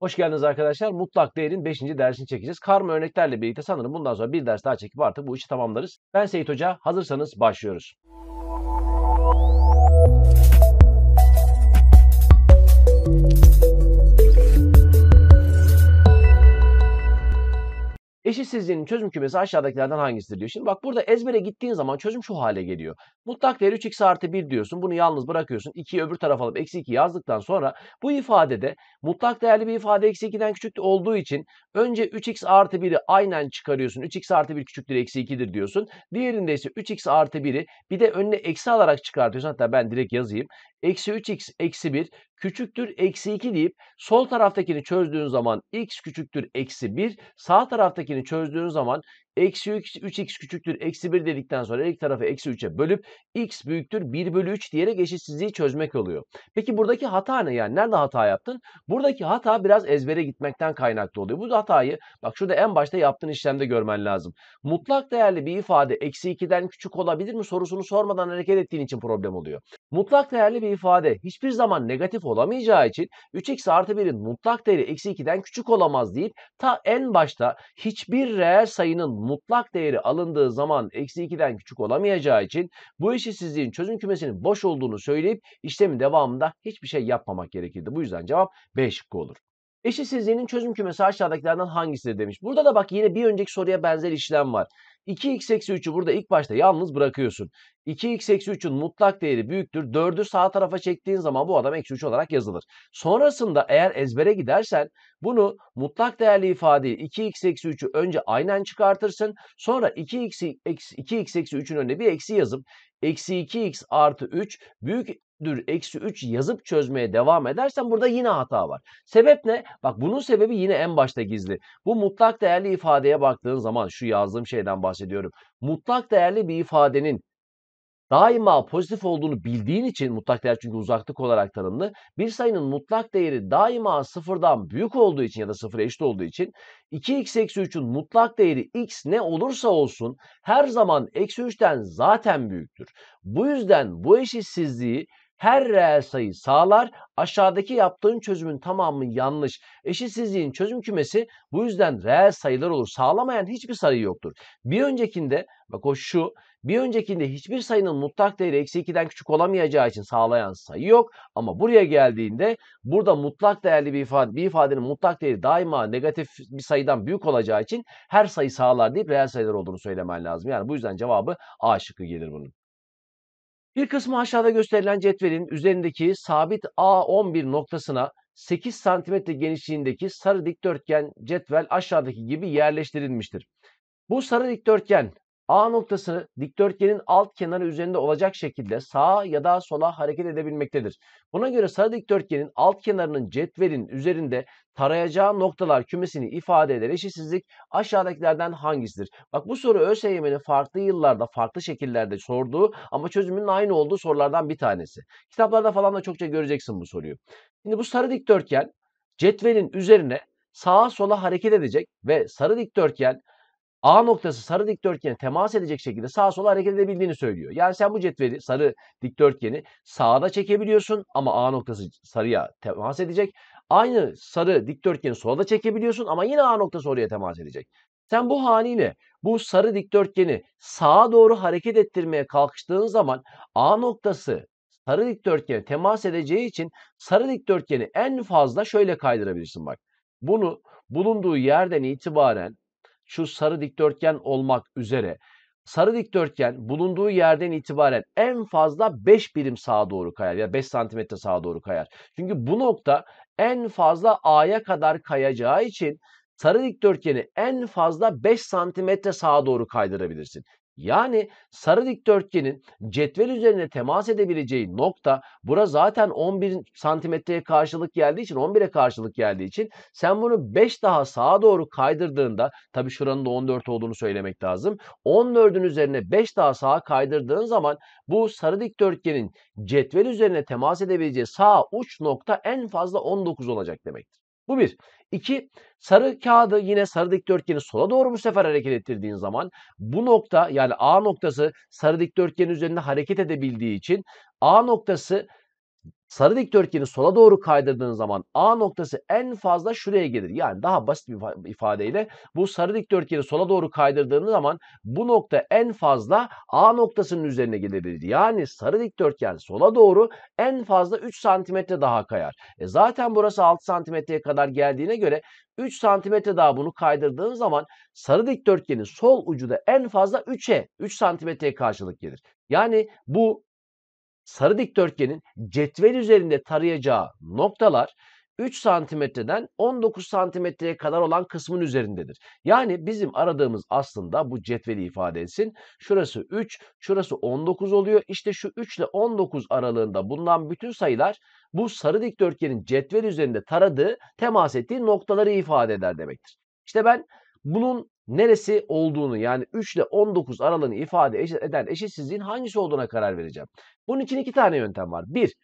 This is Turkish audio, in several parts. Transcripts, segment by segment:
Hoş geldiniz arkadaşlar. Mutlak değerin 5. dersini çekeceğiz. Karma örneklerle birlikte sanırım bundan sonra bir ders daha çekip artık bu işi tamamlarız. Ben Seyit Hoca. Hazırsanız başlıyoruz. Eşitsizliğin çözüm kümesi aşağıdakilerden hangisidir diyor. Şimdi bak burada ezbere gittiğin zaman çözüm şu hale geliyor. Mutlak değer 3x artı 1 diyorsun. Bunu yalnız bırakıyorsun. 2'yi öbür tarafa alıp eksi 2 yazdıktan sonra bu ifadede mutlak değerli bir ifade eksi 2'den küçük olduğu için önce 3x artı 1'i aynen çıkarıyorsun. 3x artı 1 küçüktür eksi 2'dir diyorsun. Diğerinde ise 3x artı 1'i bir de önüne eksi alarak çıkartıyorsun. Hatta ben direkt yazayım. Eksi 3x eksi 1 küçüktür eksi 2 deyip sol taraftakini çözdüğün zaman x küçüktür eksi 1. Sağ taraftakini çözdüğün zaman Eksi 3x küçüktür eksi 1 dedikten sonra her iki tarafı eksi 3'e bölüp x büyüktür 1 bölü 3 diyerek eşitsizliği çözmek oluyor. Peki buradaki hata ne yani? Nerede hata yaptın? Buradaki hata biraz ezbere gitmekten kaynaklı oluyor. Bu hatayı bak şurada en başta yaptığın işlemde görmen lazım. Mutlak değerli bir ifade eksi 2'den küçük olabilir mi sorusunu sormadan hareket ettiğin için problem oluyor. Mutlak değerli bir ifade hiçbir zaman negatif olamayacağı için 3x artı 1'in mutlak değeri eksi 2'den küçük olamaz deyip ta en başta hiçbir reel sayının mutlak değeri alındığı zaman eksi 2'den küçük olamayacağı için bu eşitsizliğin çözüm kümesinin boş olduğunu söyleyip işlemin devamında hiçbir şey yapmamak gerekirdi. Bu yüzden cevap B şıkkı olur. Eşitsizliğinin çözüm kümesi aşağıdakilerden hangisidir demiş. Burada da bak yine bir önceki soruya benzer işlem var. 2x eksi 3'ü burada ilk başta yalnız bırakıyorsun. 2x eksi 3'ün mutlak değeri büyüktür. 4'ü sağ tarafa çektiğin zaman bu adam eksi 3 olarak yazılır. Sonrasında eğer ezbere gidersen bunu mutlak değerli ifadeyi 2x eksi 3'ü önce aynen çıkartırsın. Sonra 2x, eksi 3'ün önüne bir eksi yazıp eksi 2x artı 3 büyük 4'dür eksi 3 yazıp çözmeye devam edersen burada yine hata var. Sebep ne? Bak bunun sebebi yine en başta gizli. Bu mutlak değerli ifadeye baktığın zaman şu yazdığım şeyden bahsediyorum. Mutlak değerli bir ifadenin daima pozitif olduğunu bildiğin için mutlak değer çünkü uzaklık olarak tanımlı. Bir sayının mutlak değeri daima sıfırdan büyük olduğu için ya da sıfıra eşit olduğu için 2x eksi 3'ün mutlak değeri x ne olursa olsun her zaman eksi 3'ten zaten büyüktür. Bu yüzden bu eşitsizliği her reel sayı sağlar. Aşağıdaki yaptığın çözümün tamamı yanlış. Eşitsizliğin çözüm kümesi bu yüzden reel sayılar olur. Sağlamayan hiçbir sayı yoktur. Bir öncekinde bak o şu bir öncekinde hiçbir sayının mutlak değeri eksi 2'den küçük olamayacağı için sağlayan sayı yok. Ama buraya geldiğinde burada mutlak değerli bir ifade, bir ifadenin mutlak değeri daima negatif bir sayıdan büyük olacağı için her sayı sağlar deyip reel sayılar olduğunu söylemen lazım. Yani bu yüzden cevabı A şıkkı gelir bunun. Bir kısmı aşağıda gösterilen cetvelin üzerindeki sabit A11 noktasına 8 cm genişliğindeki sarı dikdörtgen cetvel aşağıdaki gibi yerleştirilmiştir. Bu sarı dikdörtgen A noktası dikdörtgenin alt kenarı üzerinde olacak şekilde sağa ya da sola hareket edebilmektedir. Buna göre sarı dikdörtgenin alt kenarının cetvelin üzerinde tarayacağı noktalar kümesini ifade eden eşitsizlik aşağıdakilerden hangisidir? Bak bu soru ÖSYM'nin farklı yıllarda farklı şekillerde sorduğu ama çözümünün aynı olduğu sorulardan bir tanesi. Kitaplarda falan da çokça göreceksin bu soruyu. Şimdi bu sarı dikdörtgen cetvelin üzerine sağa sola hareket edecek ve sarı dikdörtgen A noktası sarı dikdörtgene temas edecek şekilde sağa sola hareket edebildiğini söylüyor. Yani sen bu cetveli sarı dikdörtgeni sağda çekebiliyorsun ama A noktası sarıya temas edecek. Aynı sarı dikdörtgeni sola çekebiliyorsun ama yine A noktası oraya temas edecek. Sen bu haliyle bu sarı dikdörtgeni sağa doğru hareket ettirmeye kalkıştığın zaman A noktası sarı dikdörtgene temas edeceği için sarı dikdörtgeni en fazla şöyle kaydırabilirsin bak. Bunu bulunduğu yerden itibaren şu sarı dikdörtgen olmak üzere sarı dikdörtgen bulunduğu yerden itibaren en fazla 5 birim sağa doğru kayar ya 5 santimetre sağa doğru kayar. Çünkü bu nokta en fazla A'ya kadar kayacağı için sarı dikdörtgeni en fazla 5 santimetre sağa doğru kaydırabilirsin. Yani sarı dikdörtgenin cetvel üzerine temas edebileceği nokta bura zaten 11 santimetreye karşılık geldiği için 11'e karşılık geldiği için sen bunu 5 daha sağa doğru kaydırdığında tabi şuranın da 14 olduğunu söylemek lazım. 14'ün üzerine 5 daha sağa kaydırdığın zaman bu sarı dikdörtgenin cetvel üzerine temas edebileceği sağ uç nokta en fazla 19 olacak demektir. Bu bir. İki, sarı kağıdı yine sarı dikdörtgeni sola doğru bu sefer hareket ettirdiğin zaman bu nokta yani A noktası sarı dikdörtgenin üzerinde hareket edebildiği için A noktası sarı dikdörtgeni sola doğru kaydırdığınız zaman A noktası en fazla şuraya gelir. Yani daha basit bir ifadeyle bu sarı dikdörtgeni sola doğru kaydırdığınız zaman bu nokta en fazla A noktasının üzerine gelebilir. Yani sarı dikdörtgen sola doğru en fazla 3 santimetre daha kayar. E zaten burası 6 santimetreye kadar geldiğine göre 3 santimetre daha bunu kaydırdığın zaman sarı dikdörtgenin sol ucu da en fazla 3'e 3 santimetreye karşılık gelir. Yani bu sarı dikdörtgenin cetvel üzerinde tarayacağı noktalar 3 santimetreden 19 santimetreye kadar olan kısmın üzerindedir. Yani bizim aradığımız aslında bu cetveli ifade etsin. Şurası 3, şurası 19 oluyor. İşte şu 3 ile 19 aralığında bulunan bütün sayılar bu sarı dikdörtgenin cetvel üzerinde taradığı, temas ettiği noktaları ifade eder demektir. İşte ben bunun neresi olduğunu yani 3 ile 19 aralığını ifade eden eşitsizliğin hangisi olduğuna karar vereceğim. Bunun için iki tane yöntem var. Bir,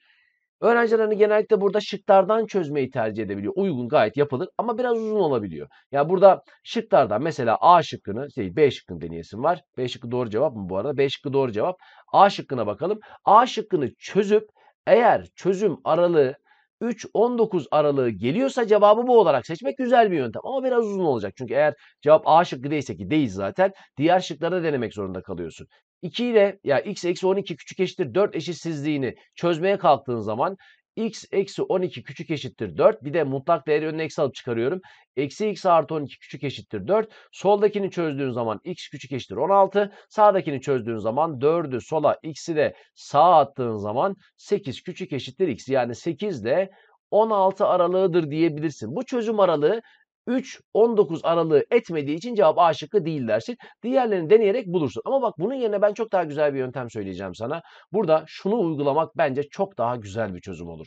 öğrencilerini genellikle burada şıklardan çözmeyi tercih edebiliyor. Uygun gayet yapılır ama biraz uzun olabiliyor. Ya yani burada şıklardan mesela A şıkkını, şey B şıkkını deneyesin var. B şıkkı doğru cevap mı bu arada? B şıkkı doğru cevap. A şıkkına bakalım. A şıkkını çözüp eğer çözüm aralığı 3-19 aralığı geliyorsa cevabı bu olarak seçmek güzel bir yöntem. Ama biraz uzun olacak. Çünkü eğer cevap A şıkkı değilse ki değil zaten. Diğer şıklarda denemek zorunda kalıyorsun. 2 ile ya x eksi 12 küçük eşittir 4 eşitsizliğini çözmeye kalktığın zaman x eksi 12 küçük eşittir 4. Bir de mutlak değeri önüne eksi alıp çıkarıyorum. Eksi x artı 12 küçük eşittir 4. Soldakini çözdüğün zaman x küçük eşittir 16. Sağdakini çözdüğün zaman 4'ü sola x'i de sağa attığın zaman 8 küçük eşittir x. Yani 8 de 16 aralığıdır diyebilirsin. Bu çözüm aralığı 3-19 aralığı etmediği için cevap A şıkkı değil dersin. Diğerlerini deneyerek bulursun. Ama bak bunun yerine ben çok daha güzel bir yöntem söyleyeceğim sana. Burada şunu uygulamak bence çok daha güzel bir çözüm olur.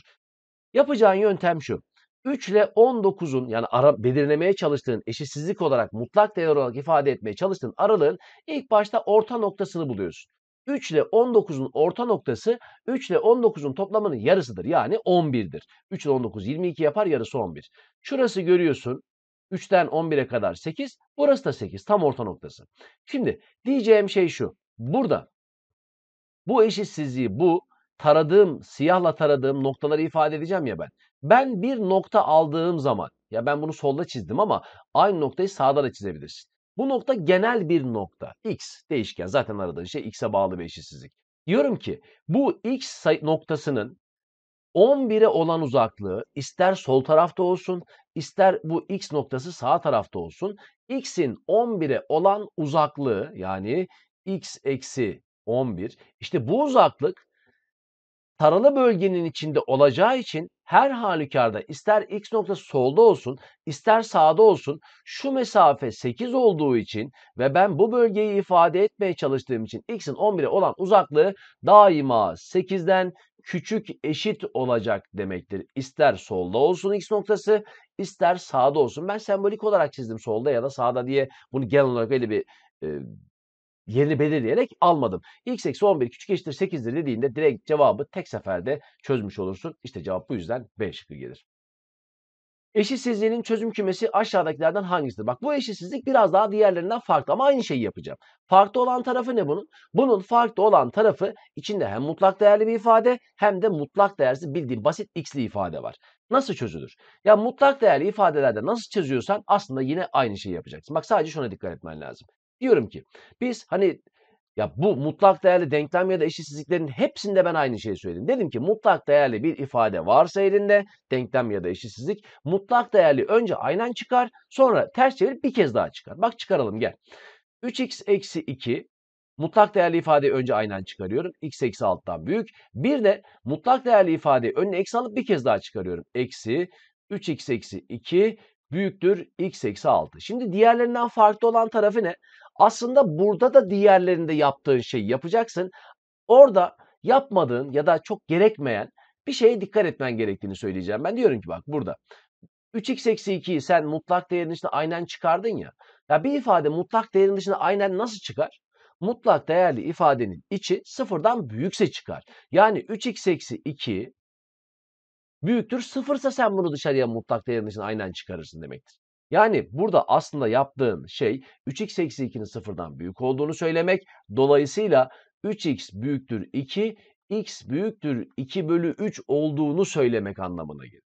Yapacağın yöntem şu. 3 ile 19'un yani ara, belirlemeye çalıştığın eşitsizlik olarak mutlak değer olarak ifade etmeye çalıştığın aralığın ilk başta orta noktasını buluyorsun. 3 ile 19'un orta noktası 3 ile 19'un toplamının yarısıdır. Yani 11'dir. 3 ile 19 22 yapar yarısı 11. Şurası görüyorsun 3'ten 11'e kadar 8. Burası da 8. Tam orta noktası. Şimdi diyeceğim şey şu. Burada bu eşitsizliği bu taradığım siyahla taradığım noktaları ifade edeceğim ya ben. Ben bir nokta aldığım zaman ya ben bunu solda çizdim ama aynı noktayı sağda da çizebilirsin. Bu nokta genel bir nokta. X değişken zaten aradığın şey x'e bağlı bir eşitsizlik. Diyorum ki bu x noktasının 11'e olan uzaklığı ister sol tarafta olsun ister bu x noktası sağ tarafta olsun. x'in 11'e olan uzaklığı yani x eksi 11. işte bu uzaklık taralı bölgenin içinde olacağı için her halükarda ister x noktası solda olsun ister sağda olsun şu mesafe 8 olduğu için ve ben bu bölgeyi ifade etmeye çalıştığım için x'in 11'e olan uzaklığı daima 8'den küçük eşit olacak demektir. İster solda olsun x noktası ister sağda olsun. Ben sembolik olarak çizdim solda ya da sağda diye bunu genel olarak öyle bir e, yerini belirleyerek almadım. X eksi 11 küçük eşittir 8'dir dediğinde direkt cevabı tek seferde çözmüş olursun. İşte cevap bu yüzden B şıkkı gelir. Eşitsizliğinin çözüm kümesi aşağıdakilerden hangisidir? Bak bu eşitsizlik biraz daha diğerlerinden farklı ama aynı şeyi yapacağım. Farklı olan tarafı ne bunun? Bunun farklı olan tarafı içinde hem mutlak değerli bir ifade hem de mutlak değersiz bildiğim basit x'li ifade var. Nasıl çözülür? Ya mutlak değerli ifadelerde nasıl çözüyorsan aslında yine aynı şeyi yapacaksın. Bak sadece şuna dikkat etmen lazım. Diyorum ki biz hani ya bu mutlak değerli denklem ya da eşitsizliklerin hepsinde ben aynı şeyi söyledim. Dedim ki mutlak değerli bir ifade varsa elinde denklem ya da eşitsizlik mutlak değerli önce aynen çıkar sonra ters çevirip bir kez daha çıkar. Bak çıkaralım gel. 3x eksi 2 Mutlak değerli ifadeyi önce aynen çıkarıyorum. X eksi alttan büyük. Bir de mutlak değerli ifadeyi önüne eksi alıp bir kez daha çıkarıyorum. Eksi 3x eksi 2 büyüktür x eksi 6. Şimdi diğerlerinden farklı olan tarafı ne? Aslında burada da diğerlerinde yaptığın şeyi yapacaksın. Orada yapmadığın ya da çok gerekmeyen bir şeye dikkat etmen gerektiğini söyleyeceğim. Ben diyorum ki bak burada 3x eksi 2'yi sen mutlak değerin dışında aynen çıkardın ya. Ya bir ifade mutlak değerin dışında aynen nasıl çıkar? mutlak değerli ifadenin içi sıfırdan büyükse çıkar. Yani 3x eksi 2 büyüktür sıfırsa sen bunu dışarıya mutlak değerin için aynen çıkarırsın demektir. Yani burada aslında yaptığın şey 3x eksi 2'nin sıfırdan büyük olduğunu söylemek. Dolayısıyla 3x büyüktür 2, x büyüktür 2 bölü 3 olduğunu söylemek anlamına gelir.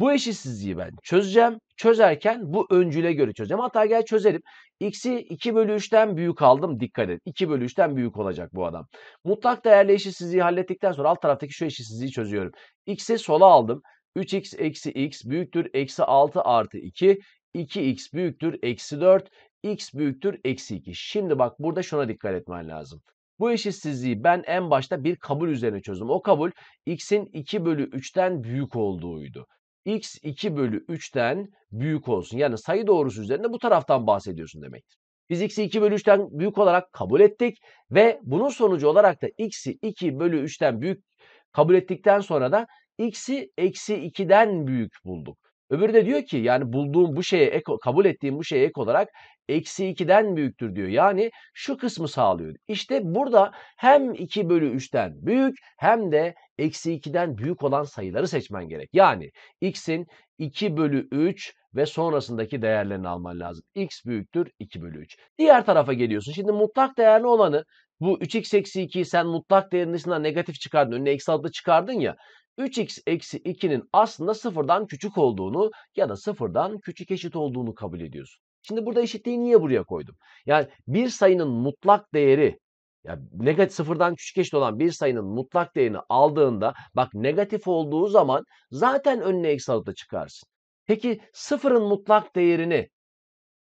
Bu eşitsizliği ben çözeceğim. Çözerken bu öncüle göre çözeceğim. Hatta gel çözelim. X'i 2 bölü 3'ten büyük aldım. Dikkat et. 2 bölü 3'ten büyük olacak bu adam. Mutlak değerli eşitsizliği hallettikten sonra alt taraftaki şu eşitsizliği çözüyorum. X'i sola aldım. 3x eksi x büyüktür eksi 6 artı 2. 2x büyüktür eksi 4. x büyüktür eksi 2. Şimdi bak burada şuna dikkat etmen lazım. Bu eşitsizliği ben en başta bir kabul üzerine çözdüm. O kabul x'in 2 bölü 3'ten büyük olduğuydu x 2 bölü 3'ten büyük olsun. Yani sayı doğrusu üzerinde bu taraftan bahsediyorsun demektir. Biz x'i 2 bölü 3'ten büyük olarak kabul ettik ve bunun sonucu olarak da x'i 2 bölü 3'ten büyük kabul ettikten sonra da x'i eksi 2'den büyük bulduk. Öbürü de diyor ki yani bulduğum bu şeye ek, kabul ettiğim bu şeye ek olarak eksi 2'den büyüktür diyor. Yani şu kısmı sağlıyor. İşte burada hem 2 bölü 3'ten büyük hem de eksi 2'den büyük olan sayıları seçmen gerek. Yani x'in 2 bölü 3 ve sonrasındaki değerlerini alman lazım. x büyüktür 2 bölü 3. Diğer tarafa geliyorsun. Şimdi mutlak değerli olanı bu 3x eksi 2'yi sen mutlak değerinin dışından negatif çıkardın. Önüne eksi adlı çıkardın ya. 3x eksi 2'nin aslında sıfırdan küçük olduğunu ya da sıfırdan küçük eşit olduğunu kabul ediyorsun. Şimdi burada eşitliği niye buraya koydum? Yani bir sayının mutlak değeri yani negatif sıfırdan küçük eşit olan bir sayının mutlak değerini aldığında bak negatif olduğu zaman zaten önüne eksi alıp çıkarsın. Peki sıfırın mutlak değerini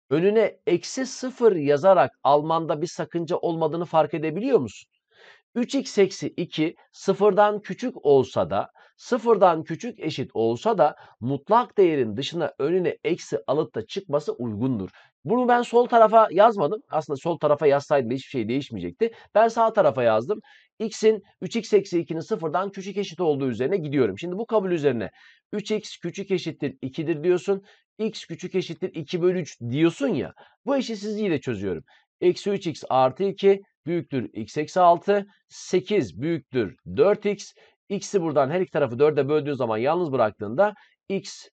önüne eksi sıfır yazarak almanda bir sakınca olmadığını fark edebiliyor musun? 3x eksi 2 sıfırdan küçük olsa da Sıfırdan küçük eşit olsa da mutlak değerin dışına önüne eksi alıp da çıkması uygundur. Bunu ben sol tarafa yazmadım. Aslında sol tarafa yazsaydım hiçbir şey değişmeyecekti. Ben sağ tarafa yazdım. X'in 3x eksi 2'nin sıfırdan küçük eşit olduğu üzerine gidiyorum. Şimdi bu kabul üzerine 3x küçük eşittir 2'dir diyorsun. X küçük eşittir 2 bölü 3 diyorsun ya. Bu eşitsizliği de çözüyorum. Eksi 3x artı 2 büyüktür x eksi 6. 8 büyüktür 4x x'i buradan her iki tarafı 4'e böldüğün zaman yalnız bıraktığında x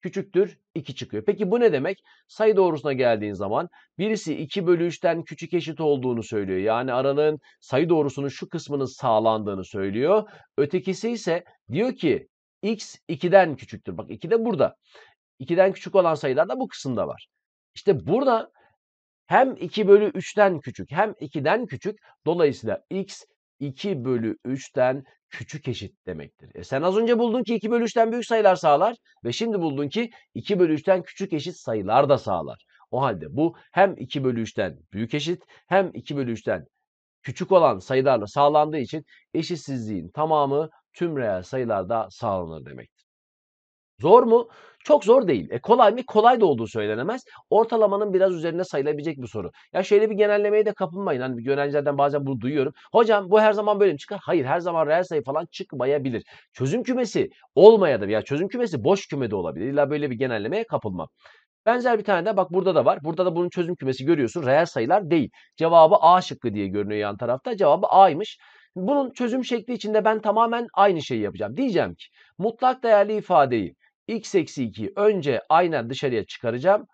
küçüktür 2 çıkıyor. Peki bu ne demek? Sayı doğrusuna geldiğin zaman birisi 2 bölü 3'ten küçük eşit olduğunu söylüyor. Yani aralığın sayı doğrusunun şu kısmının sağlandığını söylüyor. Ötekisi ise diyor ki x 2'den küçüktür. Bak 2 de burada. 2'den küçük olan sayılar da bu kısımda var. İşte burada hem 2 bölü 3'ten küçük hem 2'den küçük. Dolayısıyla x 2 bölü 3'ten küçük eşit demektir. E sen az önce buldun ki 2 bölü 3'ten büyük sayılar sağlar ve şimdi buldun ki 2 bölü 3'ten küçük eşit sayılar da sağlar. O halde bu hem 2 bölü 3'ten büyük eşit hem 2 bölü 3'ten küçük olan sayılarla sağlandığı için eşitsizliğin tamamı tüm reel sayılarda sağlanır demektir. Zor mu? Çok zor değil. E kolay mı? Kolay da olduğu söylenemez. Ortalamanın biraz üzerinde sayılabilecek bir soru. Ya şöyle bir genellemeye de kapılmayın. Hani öğrencilerden bazen bunu duyuyorum. Hocam bu her zaman böyle mi çıkar? Hayır her zaman reel sayı falan çıkmayabilir. Çözüm kümesi olmayabilir. ya çözüm kümesi boş küme de olabilir. İlla böyle bir genellemeye kapılmam. Benzer bir tane de bak burada da var. Burada da bunun çözüm kümesi görüyorsun. Reel sayılar değil. Cevabı A şıkkı diye görünüyor yan tarafta. Cevabı A'ymış. Bunun çözüm şekli içinde ben tamamen aynı şeyi yapacağım. Diyeceğim ki mutlak değerli ifadeyi x eksi 2'yi önce aynen dışarıya çıkaracağım.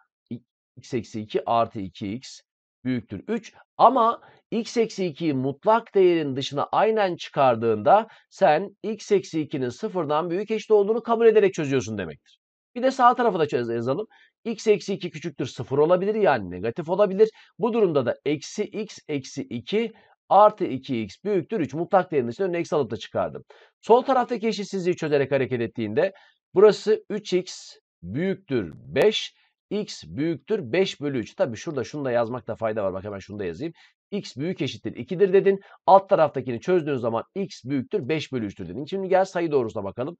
x eksi 2 artı 2x büyüktür 3. Ama x eksi 2'yi mutlak değerin dışına aynen çıkardığında sen x eksi 2'nin sıfırdan büyük eşit olduğunu kabul ederek çözüyorsun demektir. Bir de sağ tarafa da yazalım. x eksi 2 küçüktür sıfır olabilir yani negatif olabilir. Bu durumda da eksi x eksi 2 artı 2x büyüktür 3 mutlak değerin dışında önüne eksi alıp da çıkardım. Sol taraftaki eşitsizliği çözerek hareket ettiğinde burası 3x büyüktür 5 x büyüktür 5 bölü 3. Tabi şurada şunu da yazmakta fayda var. Bak hemen şunu da yazayım. x büyük eşittir 2'dir dedin. Alt taraftakini çözdüğün zaman x büyüktür 5 bölü 3'tür dedin. Şimdi gel sayı doğrusuna bakalım.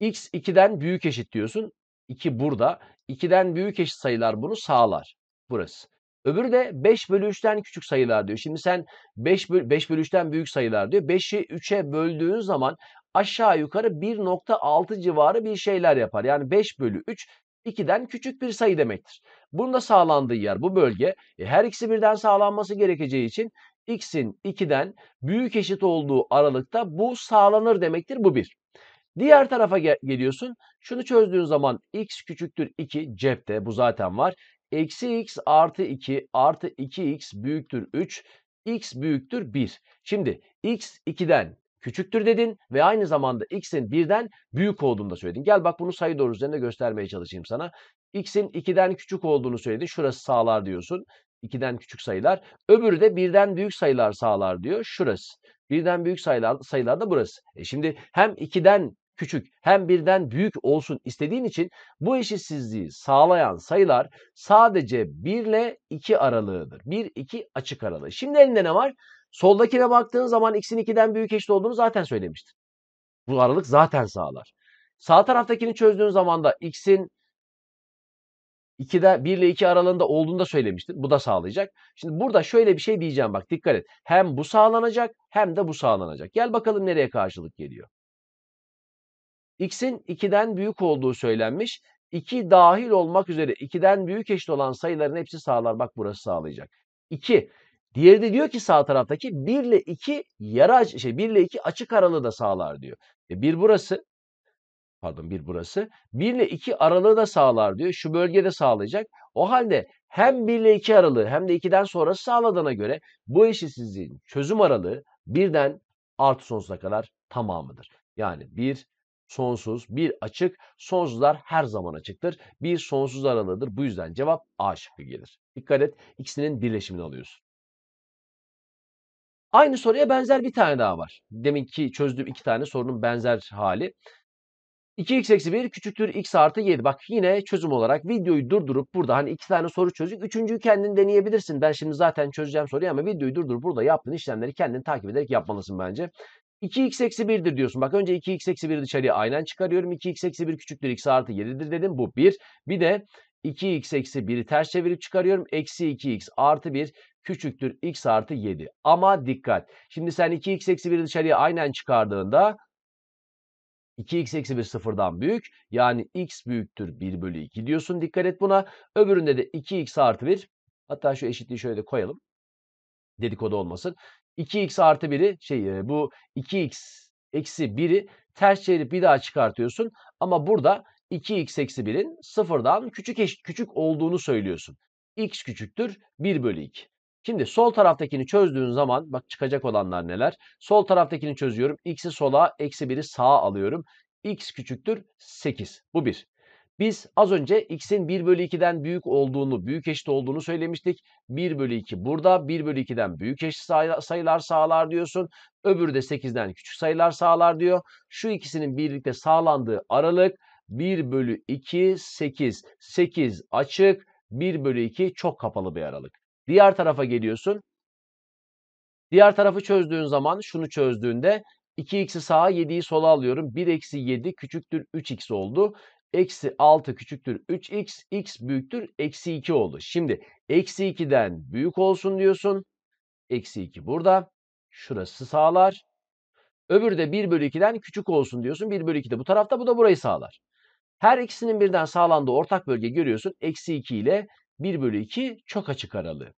x 2'den büyük eşit diyorsun. 2 burada. 2'den büyük eşit sayılar bunu sağlar. Burası. Öbürü de 5 bölü 3'ten küçük sayılar diyor. Şimdi sen 5 bölü, 5 bölü 3'ten büyük sayılar diyor. 5'i 3'e böldüğün zaman aşağı yukarı 1.6 civarı bir şeyler yapar. Yani 5 bölü 3 2'den küçük bir sayı demektir. Bunun da sağlandığı yer bu bölge. E, her ikisi birden sağlanması gerekeceği için x'in 2'den büyük eşit olduğu aralıkta bu sağlanır demektir. Bu 1. Diğer tarafa gel geliyorsun. Şunu çözdüğün zaman x küçüktür 2 cepte bu zaten var. Eksi x artı 2 artı 2x büyüktür 3. x büyüktür 1. Şimdi x 2'den küçüktür dedin ve aynı zamanda x'in 1'den büyük olduğunu da söyledin. Gel bak bunu sayı doğru üzerinde göstermeye çalışayım sana. x'in 2'den küçük olduğunu söyledin. Şurası sağlar diyorsun. 2'den küçük sayılar. Öbürü de 1'den büyük sayılar sağlar diyor. Şurası. 1'den büyük sayılar, sayılar da burası. E şimdi hem 2'den küçük hem birden büyük olsun istediğin için bu eşitsizliği sağlayan sayılar sadece 1 ile 2 aralığıdır. 1-2 açık aralığı. Şimdi elinde ne var? Soldakine baktığın zaman x'in 2'den büyük eşit olduğunu zaten söylemiştin. Bu aralık zaten sağlar. Sağ taraftakini çözdüğün zaman da x'in 2'de 1 ile 2 aralığında olduğunu da söylemiştin. Bu da sağlayacak. Şimdi burada şöyle bir şey diyeceğim bak dikkat et. Hem bu sağlanacak hem de bu sağlanacak. Gel bakalım nereye karşılık geliyor x'in 2'den büyük olduğu söylenmiş. 2 dahil olmak üzere 2'den büyük eşit olan sayıların hepsi sağlar. Bak burası sağlayacak. 2. Diğeri de diyor ki sağ taraftaki 1 ile 2 yara şey 1 ile 2 açık aralığı da sağlar diyor. E 1 burası pardon 1 burası. 1 ile 2 aralığı da sağlar diyor. Şu bölgede sağlayacak. O halde hem 1 ile 2 aralığı hem de 2'den sonra sağladığına göre bu eşitsizliğin çözüm aralığı 1'den artı sonsuza kadar tamamıdır. Yani 1, sonsuz, bir açık, sonsuzlar her zaman açıktır. Bir sonsuz aralığıdır. Bu yüzden cevap A şıkkı gelir. Dikkat et ikisinin birleşimini alıyorsun. Aynı soruya benzer bir tane daha var. Deminki çözdüğüm iki tane sorunun benzer hali. 2x eksi 1 küçüktür x artı 7. Bak yine çözüm olarak videoyu durdurup burada hani iki tane soru çözdük. Üçüncüyü kendin deneyebilirsin. Ben şimdi zaten çözeceğim soruyu ama videoyu durdurup burada yaptığın işlemleri kendin takip ederek yapmalısın bence. 2x eksi 1'dir diyorsun. Bak önce 2x eksi 1'i dışarıya aynen çıkarıyorum. 2x eksi 1 küçüktür x artı 7'dir dedim. Bu 1. Bir de 2x eksi 1'i ters çevirip çıkarıyorum. Eksi 2x artı 1 küçüktür x artı 7. Ama dikkat. Şimdi sen 2x eksi 1'i dışarıya aynen çıkardığında 2x eksi 1 sıfırdan büyük. Yani x büyüktür 1 bölü 2 diyorsun. Dikkat et buna. Öbüründe de 2x artı 1. Hatta şu eşitliği şöyle de koyalım dedikodu olmasın. 2x artı 1'i şey bu 2x eksi 1'i ters çevirip bir daha çıkartıyorsun. Ama burada 2x eksi 1'in sıfırdan küçük eşit küçük olduğunu söylüyorsun. x küçüktür 1 bölü 2. Şimdi sol taraftakini çözdüğün zaman bak çıkacak olanlar neler? Sol taraftakini çözüyorum. x'i sola eksi 1'i sağa alıyorum. x küçüktür 8. Bu 1. Biz az önce x'in 1 bölü 2'den büyük olduğunu, büyük eşit olduğunu söylemiştik. 1 bölü 2 burada 1 bölü 2'den büyük eşit sayılar sağlar diyorsun. Öbürü de 8'den küçük sayılar sağlar diyor. Şu ikisinin birlikte sağlandığı aralık 1 bölü 2 8. 8 açık 1 bölü 2 çok kapalı bir aralık. Diğer tarafa geliyorsun. Diğer tarafı çözdüğün zaman şunu çözdüğünde 2x'i sağa 7'yi sola alıyorum. 1 eksi 7 küçüktür 3x oldu. Eksi 6 küçüktür 3x, x büyüktür eksi 2 oldu. Şimdi eksi 2'den büyük olsun diyorsun. Eksi 2 burada. Şurası sağlar. Öbürü de 1 bölü 2'den küçük olsun diyorsun. 1 bölü 2 de bu tarafta bu da burayı sağlar. Her ikisinin birden sağlandığı ortak bölge görüyorsun. Eksi 2 ile 1 bölü 2 çok açık aralığı.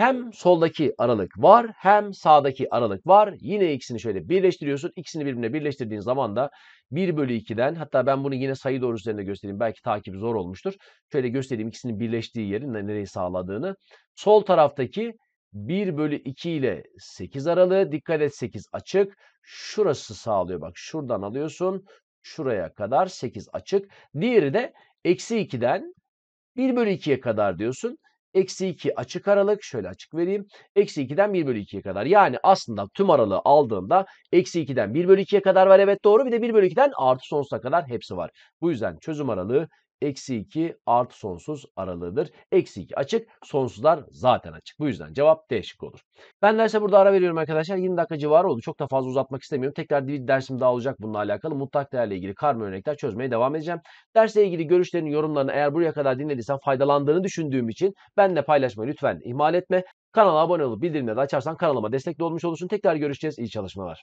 Hem soldaki aralık var hem sağdaki aralık var. Yine ikisini şöyle birleştiriyorsun. İkisini birbirine birleştirdiğin zaman da 1 bölü 2'den hatta ben bunu yine sayı doğrusu üzerinde göstereyim. Belki takip zor olmuştur. Şöyle göstereyim ikisinin birleştiği yerin nereyi sağladığını. Sol taraftaki 1 bölü 2 ile 8 aralığı. Dikkat et 8 açık. Şurası sağlıyor. Bak şuradan alıyorsun. Şuraya kadar 8 açık. Diğeri de eksi 2'den 1 bölü 2'ye kadar diyorsun. Eksi 2 açık aralık şöyle açık vereyim. Eksi 2'den 1 bölü 2'ye kadar. Yani aslında tüm aralığı aldığımda eksi 2'den 1 bölü 2'ye kadar var evet doğru. Bir de 1 bölü 2'den artı sonsuza kadar hepsi var. Bu yüzden çözüm aralığı eksi 2 artı sonsuz aralığıdır. Eksi 2 açık, sonsuzlar zaten açık. Bu yüzden cevap değişik olur. Ben derse burada ara veriyorum arkadaşlar. 20 dakika civarı oldu. Çok da fazla uzatmak istemiyorum. Tekrar bir dersim daha olacak bununla alakalı. Mutlak değerle ilgili karma örnekler çözmeye devam edeceğim. Dersle ilgili görüşlerini, yorumlarını eğer buraya kadar dinlediysen faydalandığını düşündüğüm için benle paylaşmayı lütfen ihmal etme. Kanala abone olup bildirimleri açarsan kanalıma destekli olmuş olursun. Tekrar görüşeceğiz. İyi çalışmalar.